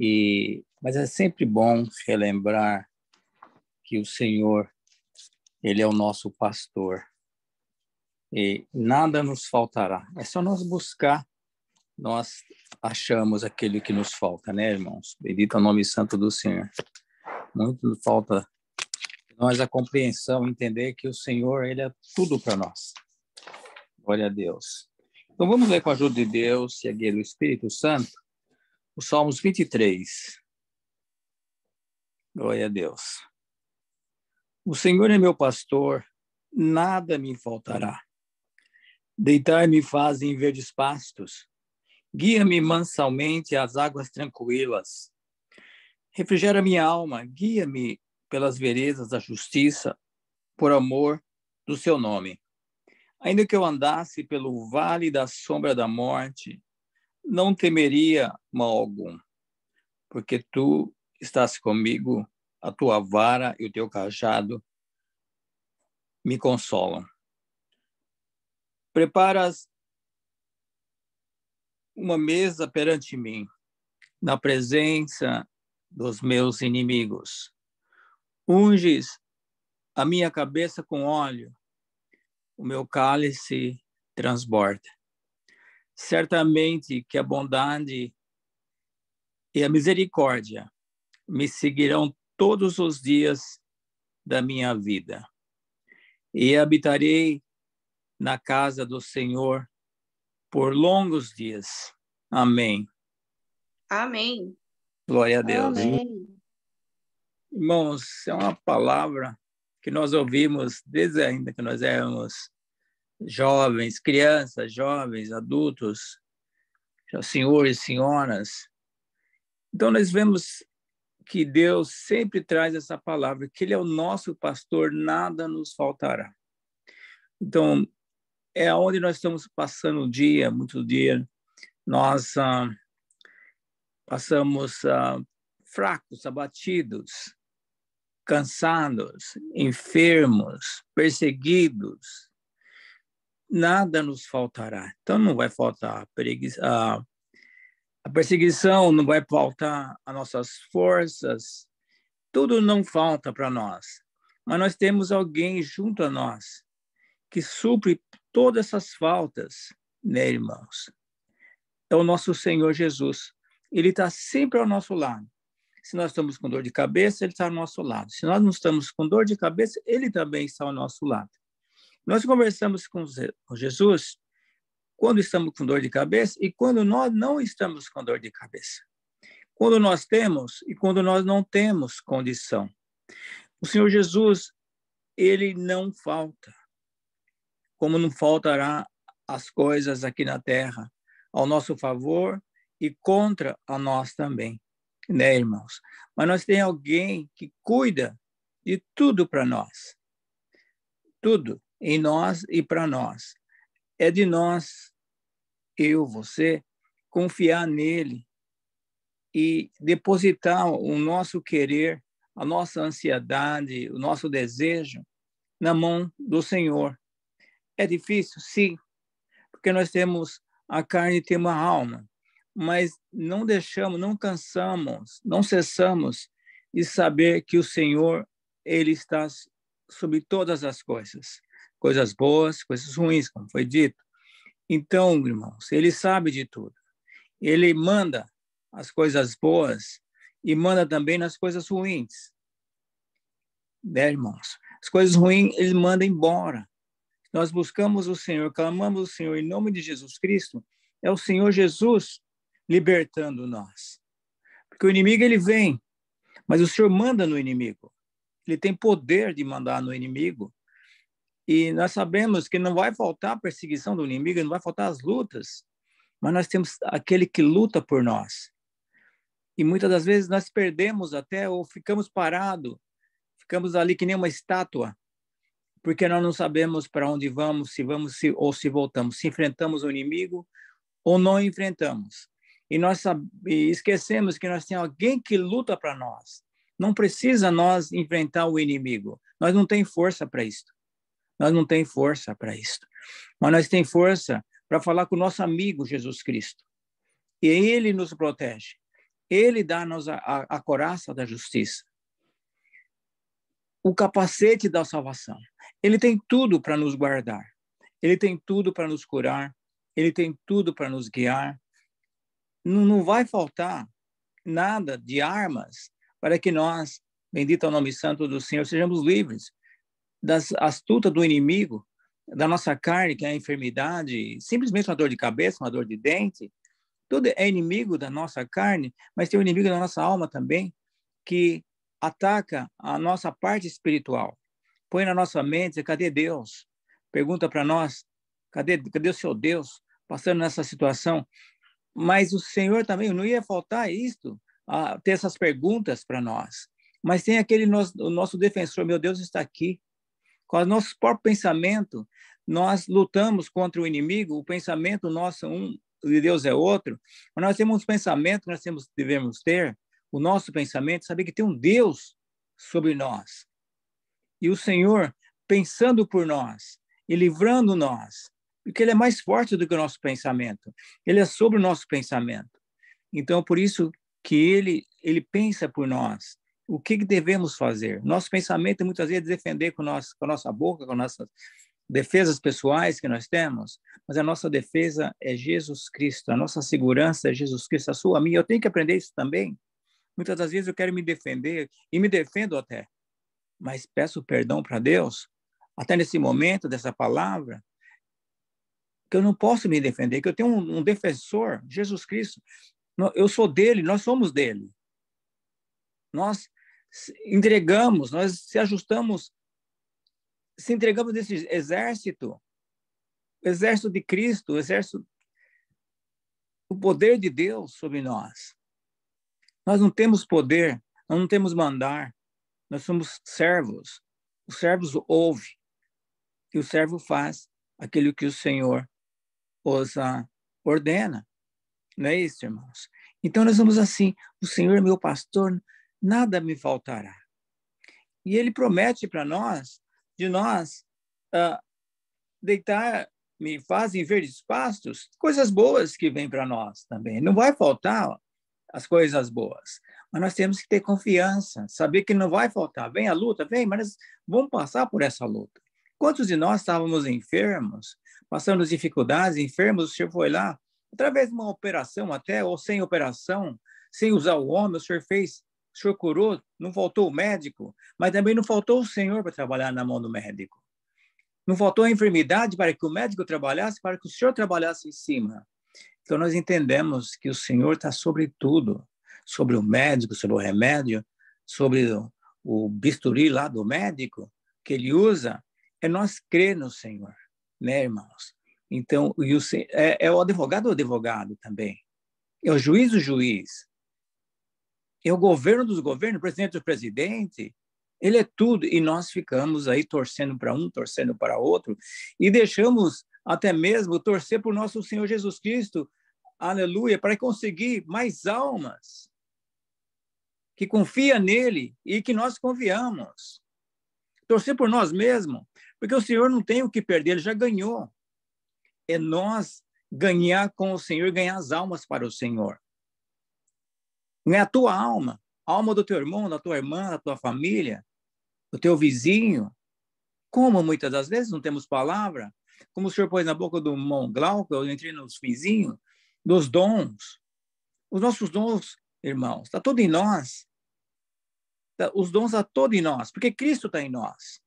E, mas é sempre bom relembrar que o Senhor, Ele é o nosso pastor. E nada nos faltará. É só nós buscar, nós achamos aquele que nos falta, né, irmãos? Bendito é o nome santo do Senhor. Muito falta nós a compreensão, entender que o Senhor, Ele é tudo para nós. Glória a Deus. Então vamos ler com a ajuda de Deus e a guia do Espírito Santo o Salmos 23. Glória a Deus. O Senhor é meu pastor, nada me faltará. Deitar-me faz em verdes pastos. Guia-me mansalmente às águas tranquilas. Refrigera minha alma, guia-me pelas veredas da justiça, por amor do seu nome. Ainda que eu andasse pelo vale da sombra da morte, não temeria mal algum, porque tu estás comigo, a tua vara e o teu cajado me consolam. Preparas uma mesa perante mim, na presença dos meus inimigos. Unges a minha cabeça com óleo, o meu cálice transborda Certamente que a bondade e a misericórdia me seguirão todos os dias da minha vida, e habitarei na casa do Senhor por longos dias. Amém. Amém. Glória a Deus. Amém. Irmãos, é uma palavra que nós ouvimos desde ainda que nós éramos jovens, crianças, jovens, adultos, senhores, senhoras. Então, nós vemos que Deus sempre traz essa palavra, que Ele é o nosso pastor, nada nos faltará. Então, é onde nós estamos passando o dia, muito dia, nós ah, passamos ah, fracos, abatidos, cansados, enfermos, perseguidos, nada nos faltará. Então não vai faltar a, a perseguição, não vai faltar as nossas forças, tudo não falta para nós. Mas nós temos alguém junto a nós que supre todas essas faltas, né, irmãos? É o nosso Senhor Jesus. Ele está sempre ao nosso lado. Se nós estamos com dor de cabeça, ele está ao nosso lado. Se nós não estamos com dor de cabeça, ele também está ao nosso lado. Nós conversamos com Jesus quando estamos com dor de cabeça e quando nós não estamos com dor de cabeça. Quando nós temos e quando nós não temos condição. O Senhor Jesus, ele não falta. Como não faltará as coisas aqui na terra, ao nosso favor e contra a nós também, né, irmãos? Mas nós tem alguém que cuida de tudo para nós. Tudo em nós e para nós. É de nós, eu, você, confiar nele e depositar o nosso querer, a nossa ansiedade, o nosso desejo na mão do Senhor. É difícil? Sim, porque nós temos a carne e temos a alma, mas não deixamos, não cansamos, não cessamos de saber que o Senhor, Ele está sobre todas as coisas coisas boas, coisas ruins, como foi dito. Então, irmãos, ele sabe de tudo. Ele manda as coisas boas e manda também nas coisas ruins. Né, irmãos? As coisas ruins ele manda embora. Nós buscamos o Senhor, clamamos o Senhor em nome de Jesus Cristo. É o Senhor Jesus libertando nós. Porque o inimigo ele vem, mas o Senhor manda no inimigo. Ele tem poder de mandar no inimigo e nós sabemos que não vai faltar a perseguição do inimigo, não vai faltar as lutas, mas nós temos aquele que luta por nós. E muitas das vezes nós perdemos até ou ficamos parados, ficamos ali que nem uma estátua, porque nós não sabemos para onde vamos, se vamos se, ou se voltamos, se enfrentamos o inimigo ou não enfrentamos. E nós e esquecemos que nós temos alguém que luta para nós. Não precisa nós enfrentar o inimigo. Nós não tem força para isso nós não tem força para isso. Mas nós tem força para falar com o nosso amigo Jesus Cristo. E ele nos protege. Ele dá-nos a, a, a coraça da justiça. O capacete da salvação. Ele tem tudo para nos guardar. Ele tem tudo para nos curar. Ele tem tudo para nos guiar. Não, não vai faltar nada de armas para que nós, bendito é o nome santo do Senhor, sejamos livres das astuta do inimigo, da nossa carne, que é a enfermidade, simplesmente uma dor de cabeça, uma dor de dente, tudo é inimigo da nossa carne, mas tem o um inimigo da nossa alma também, que ataca a nossa parte espiritual. Põe na nossa mente, cadê Deus? Pergunta para nós, cadê, cadê o seu Deus passando nessa situação? Mas o Senhor também não ia faltar isto, a ter essas perguntas para nós. Mas tem aquele nosso, o nosso defensor, meu Deus está aqui, com o nosso próprio pensamento, nós lutamos contra o inimigo, o pensamento nosso um, o de Deus é outro, mas nós temos um pensamento que nós temos, devemos ter, o nosso pensamento, saber que tem um Deus sobre nós. E o Senhor pensando por nós e livrando nós, porque Ele é mais forte do que o nosso pensamento, Ele é sobre o nosso pensamento. Então, por isso que Ele, ele pensa por nós, o que devemos fazer? Nosso pensamento muitas vezes é defender com, nosso, com a nossa boca, com nossas defesas pessoais que nós temos, mas a nossa defesa é Jesus Cristo, a nossa segurança é Jesus Cristo, a sua, a minha. Eu tenho que aprender isso também. Muitas das vezes eu quero me defender e me defendo até, mas peço perdão para Deus, até nesse momento dessa palavra, que eu não posso me defender, que eu tenho um, um defensor, Jesus Cristo. Eu sou dele, nós somos dele. Nós entregamos, nós se ajustamos, se entregamos desse exército, exército de Cristo, o exército, o poder de Deus sobre nós. Nós não temos poder, nós não temos mandar, nós somos servos. Os servos ouvem e o servo faz aquilo que o Senhor os ah, ordena. Não é isso, irmãos? Então nós vamos assim, o Senhor é meu pastor, nada me faltará. E ele promete para nós, de nós, uh, ah, deitar me fazem verdes pastos, coisas boas que vêm para nós também. Não vai faltar as coisas boas, mas nós temos que ter confiança, saber que não vai faltar. Vem a luta, vem, mas vamos passar por essa luta. Quantos de nós estávamos enfermos, passando dificuldades, enfermos, o Senhor foi lá, através de uma operação até, ou sem operação, sem usar o homem, o Senhor fez o senhor curou, não faltou o médico, mas também não faltou o senhor para trabalhar na mão do médico. Não faltou a enfermidade para que o médico trabalhasse, para que o senhor trabalhasse em cima. Então nós entendemos que o senhor está sobre tudo, sobre o médico, sobre o remédio, sobre o, bisturi lá do médico que ele usa. É nós crer no senhor, né, irmãos? Então, o, é, é o advogado o advogado também. É o juiz o juiz é o governo dos governos, o presidente do presidente, ele é tudo. E nós ficamos aí torcendo para um, torcendo para outro, e deixamos até mesmo torcer por nosso Senhor Jesus Cristo, aleluia, para conseguir mais almas que confia nele e que nós confiamos. Torcer por nós mesmos, porque o Senhor não tem o que perder, ele já ganhou. É nós ganhar com o Senhor, ganhar as almas para o Senhor. Não é a tua alma, a alma do teu irmão, da tua irmã, da tua família, do teu vizinho. Como muitas das vezes não temos palavra, como o senhor pôs na boca do irmão Glauco, eu entrei nos vizinhos, dos dons. Os nossos dons, irmãos, está todo em nós. Tá, os dons estão tá todo em nós, porque Cristo está em nós.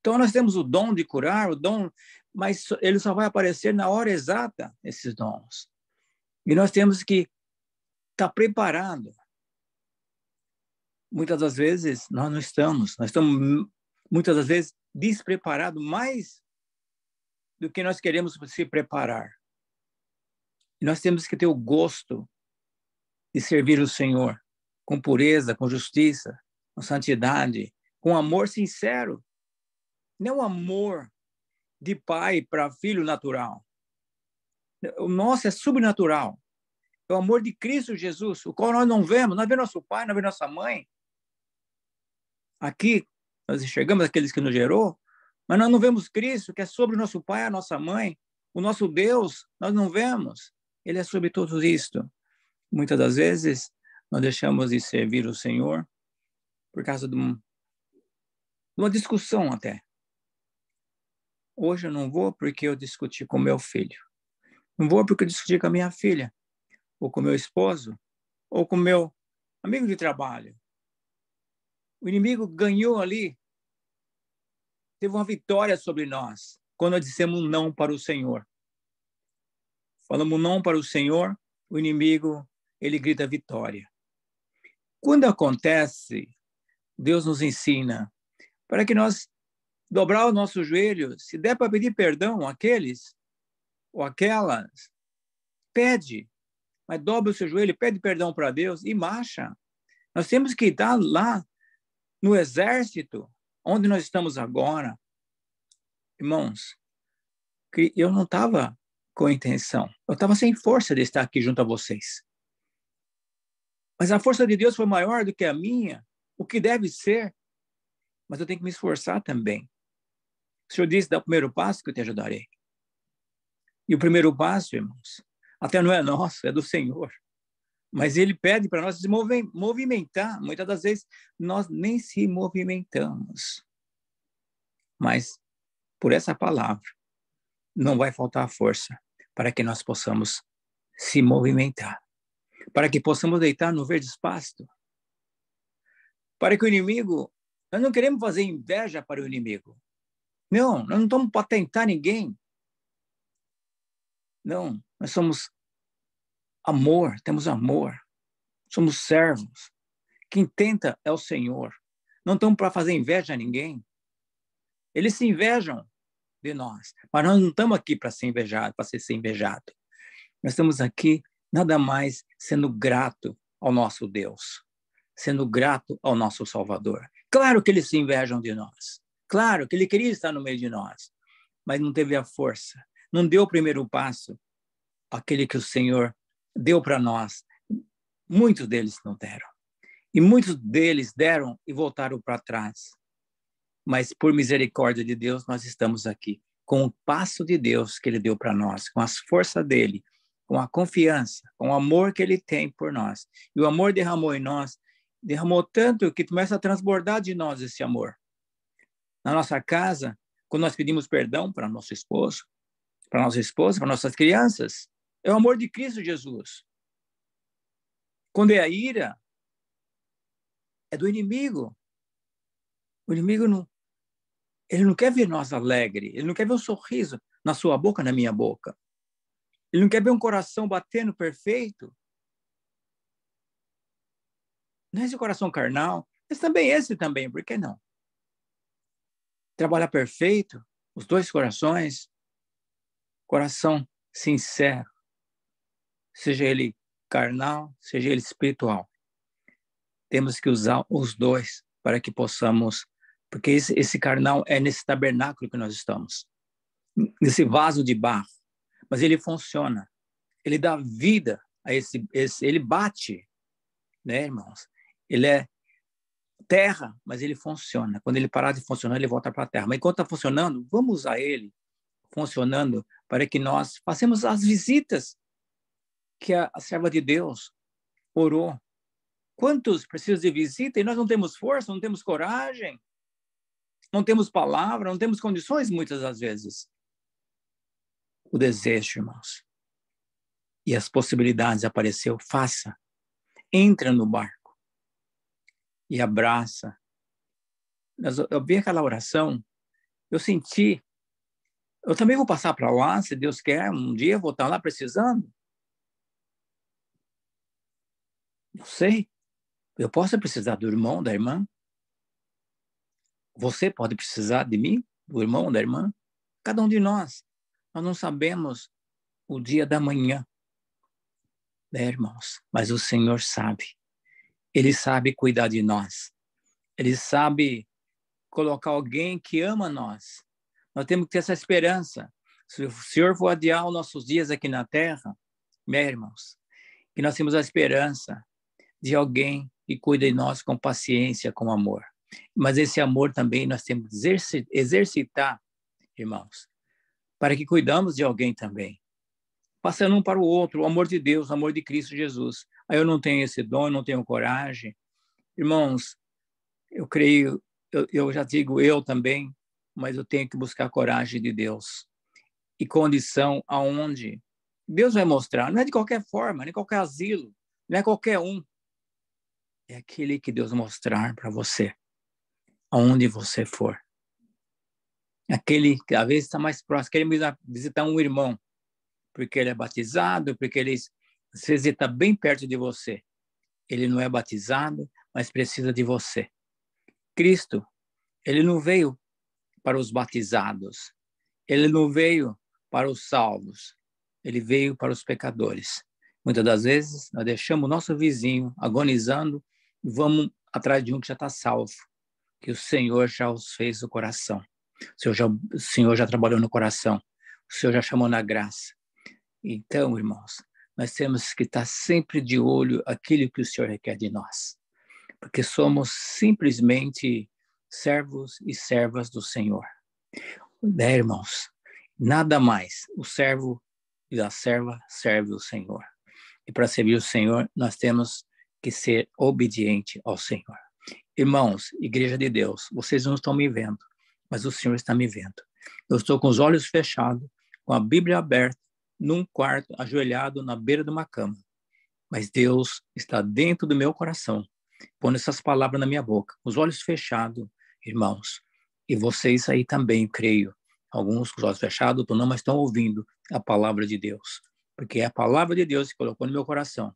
Então nós temos o dom de curar, o dom, mas ele só vai aparecer na hora exata, esses dons. E nós temos que está preparado. Muitas das vezes nós não estamos, nós estamos muitas das vezes despreparados mais do que nós queremos se preparar. E nós temos que ter o gosto de servir o Senhor com pureza, com justiça, com santidade, com amor sincero. Não amor de pai para filho natural. O nosso é subnatural é o amor de Cristo Jesus, o qual nós não vemos, nós é vemos nosso pai, nós é vemos nossa mãe. Aqui, nós enxergamos aqueles que nos gerou, mas nós não vemos Cristo, que é sobre o nosso pai, a nossa mãe, o nosso Deus, nós não vemos. Ele é sobre tudo isto. Muitas das vezes, nós deixamos de servir o Senhor por causa de, um, de uma discussão até. Hoje eu não vou porque eu discuti com meu filho. Não vou porque eu discuti com a minha filha ou com meu esposo, ou com meu amigo de trabalho. O inimigo ganhou ali, teve uma vitória sobre nós quando nós dissemos não para o Senhor. Falamos não para o Senhor, o inimigo ele grita vitória. Quando acontece, Deus nos ensina para que nós dobrar os nosso joelhos, se der para pedir perdão àqueles ou aquelas, pede mas dobra o seu joelho, pede perdão para Deus e marcha. Nós temos que estar lá no exército, onde nós estamos agora. Irmãos, eu não estava com intenção, eu estava sem força de estar aqui junto a vocês. Mas a força de Deus foi maior do que a minha, o que deve ser. Mas eu tenho que me esforçar também. O Senhor disse: dá o primeiro passo que eu te ajudarei. E o primeiro passo, irmãos, até não é nosso, é do Senhor. Mas ele pede para nós se movimentar. Muitas das vezes nós nem se movimentamos. Mas por essa palavra não vai faltar a força para que nós possamos se movimentar, para que possamos deitar no verde espaço, para que o inimigo, nós não queremos fazer inveja para o inimigo. Não, nós não estamos para tentar ninguém. Não, nós somos amor, temos amor. Somos servos. Quem tenta é o Senhor. Não estamos para fazer inveja a ninguém. Eles se invejam de nós, mas nós não estamos aqui para ser invejado, para ser, invejado. Nós estamos aqui nada mais sendo grato ao nosso Deus, sendo grato ao nosso Salvador. Claro que eles se invejam de nós. Claro que ele queria estar no meio de nós, mas não teve a força, não deu o primeiro passo, aquele que o Senhor deu para nós, muitos deles não deram. E muitos deles deram e voltaram para trás. Mas por misericórdia de Deus, nós estamos aqui, com o passo de Deus que Ele deu para nós, com as forças dele, com a confiança, com o amor que Ele tem por nós. E o amor derramou em nós, derramou tanto que começa a transbordar de nós esse amor. Na nossa casa, quando nós pedimos perdão para nosso esposo, para nossa esposa, para nossas crianças. É o amor de Cristo Jesus. Quando é a ira, é do inimigo. O inimigo não, ele não quer ver nós alegre, ele não quer ver um sorriso na sua boca, na minha boca. Ele não quer ver um coração batendo perfeito. Não é esse coração carnal, mas também esse também, por que não? Trabalhar perfeito, os dois corações, coração sincero, seja ele carnal, seja ele espiritual. Temos que usar os dois para que possamos, porque esse, esse carnal é nesse tabernáculo que nós estamos, nesse vaso de barro, mas ele funciona, ele dá vida a esse, esse ele bate, né, irmãos? Ele é terra, mas ele funciona. Quando ele parar de funcionar, ele volta para a terra. Mas enquanto está funcionando, vamos usar ele funcionando para que nós façamos as visitas que a, serva de Deus orou. Quantos precisam de visita e nós não temos força, não temos coragem, não temos palavra, não temos condições muitas das vezes. O desejo, irmãos, e as possibilidades apareceu, faça. Entra no barco e abraça. Eu vi aquela oração, eu senti eu também vou passar para lá, se Deus quer, um dia vou estar tá lá precisando. Não sei. Eu posso precisar do irmão, da irmã. Você pode precisar de mim, do irmão, da irmã. Cada um de nós. Nós não sabemos o dia da manhã, né, irmãos? Mas o Senhor sabe. Ele sabe cuidar de nós. Ele sabe colocar alguém que ama nós nós temos que ter essa esperança. Se o Senhor for adiar os nossos dias aqui na terra, meus irmãos, que nós temos a esperança de alguém que cuida de nós com paciência, com amor. Mas esse amor também nós temos que exercitar, irmãos, para que cuidamos de alguém também. Passando um para o outro, o amor de Deus, o amor de Cristo Jesus. Aí eu não tenho esse dom, eu não tenho coragem. Irmãos, eu creio, eu, eu já digo eu também, mas eu tenho que buscar a coragem de Deus. E condição aonde Deus vai mostrar, não é de qualquer forma, nem qualquer asilo, não é qualquer um. É aquele que Deus mostrar para você, aonde você for. Aquele que às vezes está mais próximo, que visitar um irmão, porque ele é batizado, porque ele se está bem perto de você. Ele não é batizado, mas precisa de você. Cristo, ele não veio para os batizados. Ele não veio para os salvos, ele veio para os pecadores. Muitas das vezes, nós deixamos o nosso vizinho agonizando e vamos atrás de um que já está salvo, que o Senhor já os fez o coração. O Senhor, já, o Senhor já trabalhou no coração, o Senhor já chamou na graça. Então, irmãos, nós temos que estar sempre de olho aquilo que o Senhor requer de nós, porque somos simplesmente servos e servas do Senhor. Né, irmãos? Nada mais. O servo e a serva serve o Senhor. E para servir o Senhor, nós temos que ser obediente ao Senhor. Irmãos, igreja de Deus, vocês não estão me vendo, mas o Senhor está me vendo. Eu estou com os olhos fechados, com a Bíblia aberta, num quarto, ajoelhado na beira de uma cama. Mas Deus está dentro do meu coração, pondo essas palavras na minha boca, os olhos fechados, irmãos, e vocês aí também, creio, alguns com os olhos fechados, não, mas estão ouvindo a palavra de Deus, porque é a palavra de Deus que colocou no meu coração.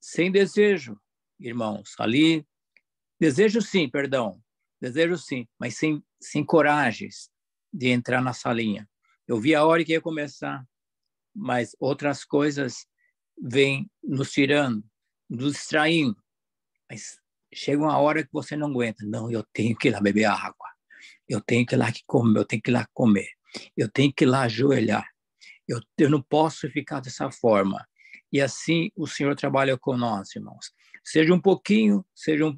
Sem desejo, irmãos, ali, desejo sim, perdão, desejo sim, mas sem, sem coragem de entrar na salinha. Eu vi a hora que ia começar, mas outras coisas vêm nos tirando, nos distraindo. Mas chega uma hora que você não aguenta. Não, eu tenho que ir lá beber água. Eu tenho que ir lá comer, eu tenho que ir lá comer. Eu tenho que ir lá ajoelhar. Eu, eu não posso ficar dessa forma. E assim o Senhor trabalha com nós, irmãos. Seja um pouquinho, seja um,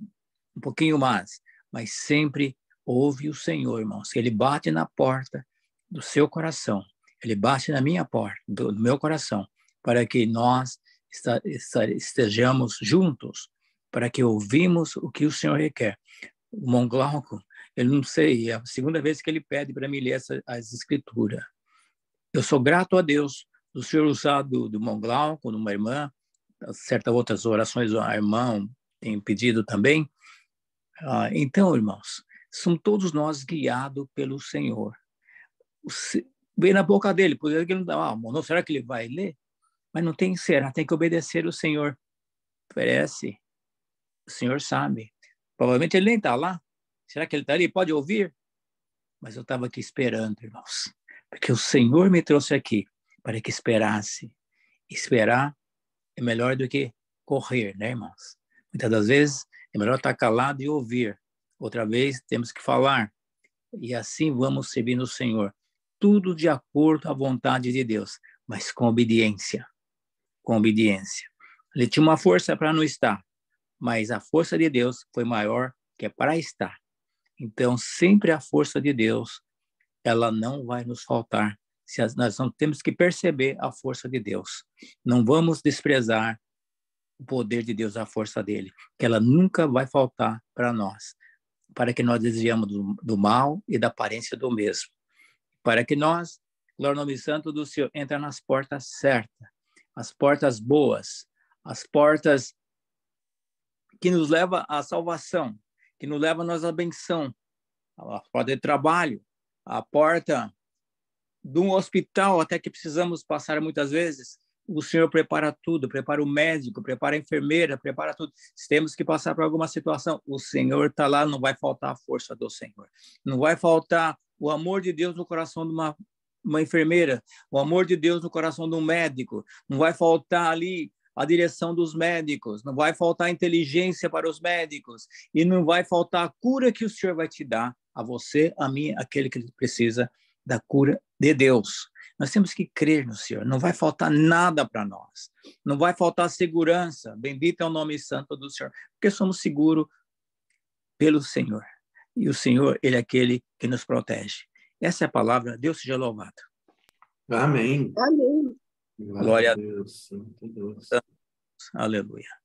um pouquinho mais, mas sempre ouve o Senhor, irmãos. Ele bate na porta do seu coração. Ele bate na minha porta, do, do meu coração, para que nós esta, esta, estejamos juntos para que ouvimos o que o Senhor requer. O Monglauco, ele não sei, é a segunda vez que ele pede para me ler essa, as escrituras. Eu sou grato a Deus do Senhor usar do, do Monglauco, de uma irmã, certas outras orações, a irmã tem pedido também. Ah, então, irmãos, são todos nós guiados pelo Senhor. vem na boca dele, por exemplo, que ele não dá, ah, não, será que ele vai ler? Mas não tem será, tem que obedecer o Senhor. parece o Senhor sabe. Provavelmente ele nem está lá. Será que ele está ali? Pode ouvir? Mas eu estava aqui esperando, irmãos. Porque o Senhor me trouxe aqui para que esperasse. Esperar é melhor do que correr, né, irmãos? Muitas das vezes é melhor estar tá calado e ouvir. Outra vez temos que falar. E assim vamos servir no Senhor. Tudo de acordo à vontade de Deus, mas com obediência. Com obediência. Ele tinha uma força para não estar mas a força de Deus foi maior que é para estar. Então, sempre a força de Deus, ela não vai nos faltar. Se nós não temos que perceber a força de Deus. Não vamos desprezar o poder de Deus, a força dele, que ela nunca vai faltar para nós, para que nós desviamos do, do, mal e da aparência do mesmo, para que nós, glória ao nome santo do Senhor, entra nas portas certas, as portas boas, as portas que nos leva à salvação, que nos leva à nossa benção, à poder de trabalho, à porta de um hospital, até que precisamos passar muitas vezes. O Senhor prepara tudo, prepara o médico, prepara a enfermeira, prepara tudo. Se temos que passar por alguma situação, o Senhor está lá, não vai faltar a força do Senhor. Não vai faltar o amor de Deus no coração de uma, uma enfermeira, o amor de Deus no coração de um médico. Não vai faltar ali a direção dos médicos, não vai faltar inteligência para os médicos e não vai faltar a cura que o Senhor vai te dar a você, a mim, aquele que precisa da cura de Deus. Nós temos que crer no Senhor, não vai faltar nada para nós, não vai faltar segurança. Bendito é o nome santo do Senhor, porque somos seguros pelo Senhor. E o Senhor, Ele é aquele que nos protege. Essa é a palavra, Deus seja louvado. Amém. Amém. Glória, a Deus. Deus. Aleluia.